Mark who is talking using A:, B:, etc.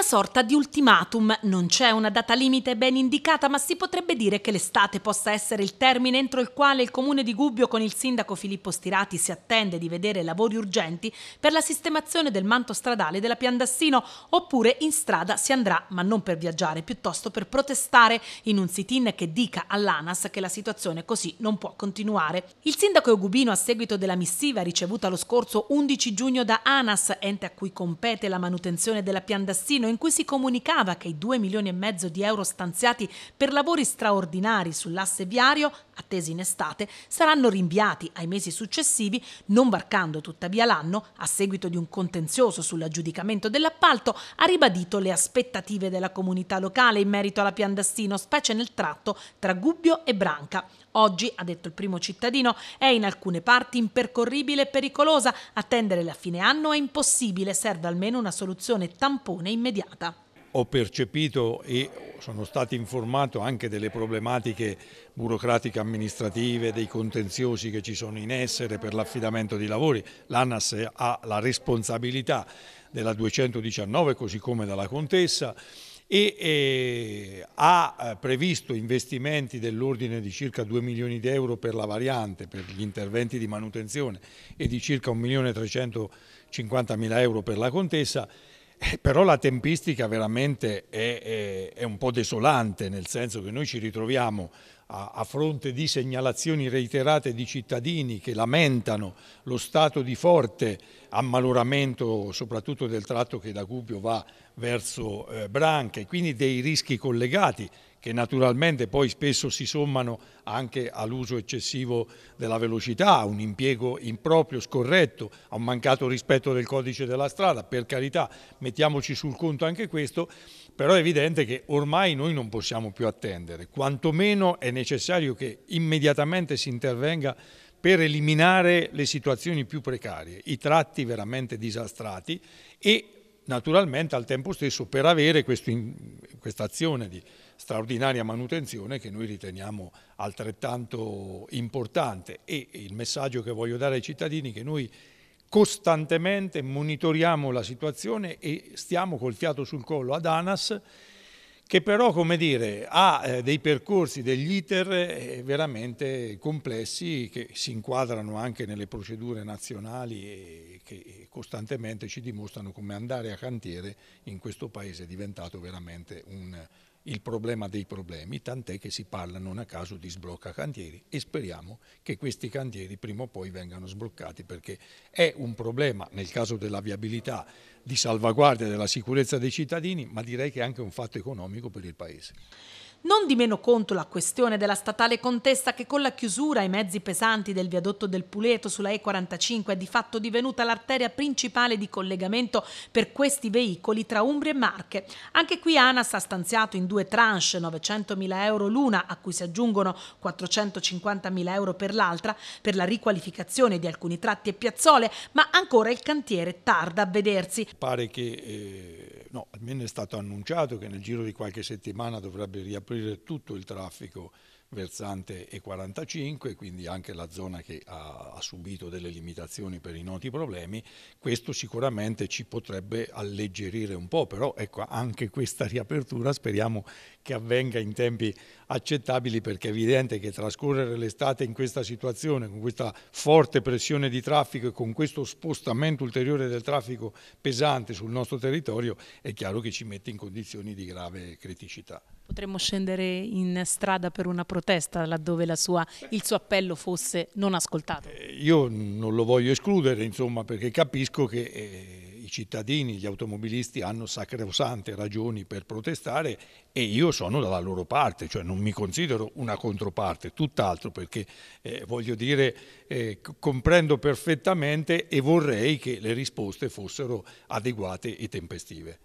A: una sorta di ultimatum. Non c'è una data limite ben indicata, ma si potrebbe dire che l'estate possa essere il termine entro il quale il comune di Gubbio con il sindaco Filippo Stirati si attende di vedere lavori urgenti per la sistemazione del manto stradale della Piandassino, oppure in strada si andrà, ma non per viaggiare, piuttosto per protestare in un sit-in che dica all'ANAS che la situazione così non può continuare. Il sindaco Eugubino, a seguito della missiva ricevuta lo scorso 11 giugno da ANAS, ente a cui compete la manutenzione della Piandassino, in cui si comunicava che i 2 milioni e mezzo di euro stanziati per lavori straordinari sull'asse viario, attesi in estate, saranno rinviati ai mesi successivi, non varcando tuttavia l'anno, a seguito di un contenzioso sull'aggiudicamento dell'appalto, ha ribadito le aspettative della comunità locale in merito alla Piandastino, specie nel tratto tra Gubbio e Branca. Oggi, ha detto il primo cittadino, è in alcune parti impercorribile e pericolosa, attendere la fine anno è impossibile, serve almeno una soluzione tampone immediata cambiata.
B: Ho percepito e sono stato informato anche delle problematiche burocratiche amministrative, dei contenziosi che ci sono in essere per l'affidamento di lavori. L'ANAS ha la responsabilità della 219 così come della contessa e eh, ha previsto investimenti dell'ordine di circa 2 milioni di euro per la variante, per gli interventi di manutenzione e di circa 1 milione 350 mila euro per la contessa eh, però la tempistica veramente è, è, è, un po' desolante, nel senso che noi ci ritroviamo a, a, fronte di segnalazioni reiterate di cittadini che lamentano lo stato di forte ammaloramento soprattutto del tratto che da Gubbio va verso eh, Branca e quindi dei rischi collegati che naturalmente poi spesso si sommano anche all'uso eccessivo della velocità, a un impiego improprio, scorretto, a un mancato rispetto del codice della strada, per carità, mettiamoci sul conto anche questo, però è evidente che ormai noi non possiamo più attendere, quantomeno è necessario che immediatamente si intervenga per eliminare le situazioni più precarie, i tratti veramente disastrati e naturalmente al tempo stesso per avere questa azione di straordinaria manutenzione che noi riteniamo altrettanto importante e il messaggio che voglio dare ai cittadini è che noi costantemente monitoriamo la situazione e stiamo col fiato sul collo ad ANAS che però come dire, ha eh, dei percorsi, degli iter eh, veramente complessi che si inquadrano anche nelle procedure nazionali e che costantemente ci dimostrano come andare a cantiere in questo paese è diventato veramente un, il problema dei problemi, tant'è che si parla non a caso di sblocca cantieri e speriamo che questi cantieri prima o poi vengano sbloccati perché è un problema nel caso della viabilità di salvaguardia della sicurezza dei cittadini, ma direi che è anche un fatto economico per il Paese.
A: Non di meno conto la questione della statale Contessa che con la chiusura ai mezzi pesanti del viadotto del Puleto sulla E45 è di fatto divenuta l'arteria principale di collegamento per questi veicoli tra Umbria e Marche. Anche qui ANAS ha stanziato in due tranche 900.000 euro l'una a cui si aggiungono 450.000 euro per l'altra per la riqualificazione di alcuni tratti e piazzole ma ancora il cantiere tarda a vedersi.
B: Pare che eh No, almeno è stato annunciato che nel giro di qualche settimana dovrebbe riaprire tutto il traffico versante E45, quindi anche la zona che ha, ha, subito delle limitazioni per i noti problemi, questo sicuramente ci potrebbe alleggerire un po', però ecco, anche questa riapertura speriamo che avvenga in tempi accettabili perché è evidente che trascorrere l'estate in questa situazione, con questa forte pressione di traffico e con questo spostamento ulteriore del traffico pesante sul nostro territorio, è chiaro che ci mette in condizioni di grave criticità.
A: Potremmo scendere in strada per una procedura protesta laddove sua, il suo appello fosse non ascoltato. Eh,
B: io non lo voglio escludere, insomma, perché capisco che eh, i cittadini, gli automobilisti hanno sacrosante ragioni per protestare e io sono dalla loro parte, cioè non mi considero una controparte, tutt'altro perché eh, voglio dire eh, comprendo perfettamente e vorrei che le risposte fossero adeguate e tempestive.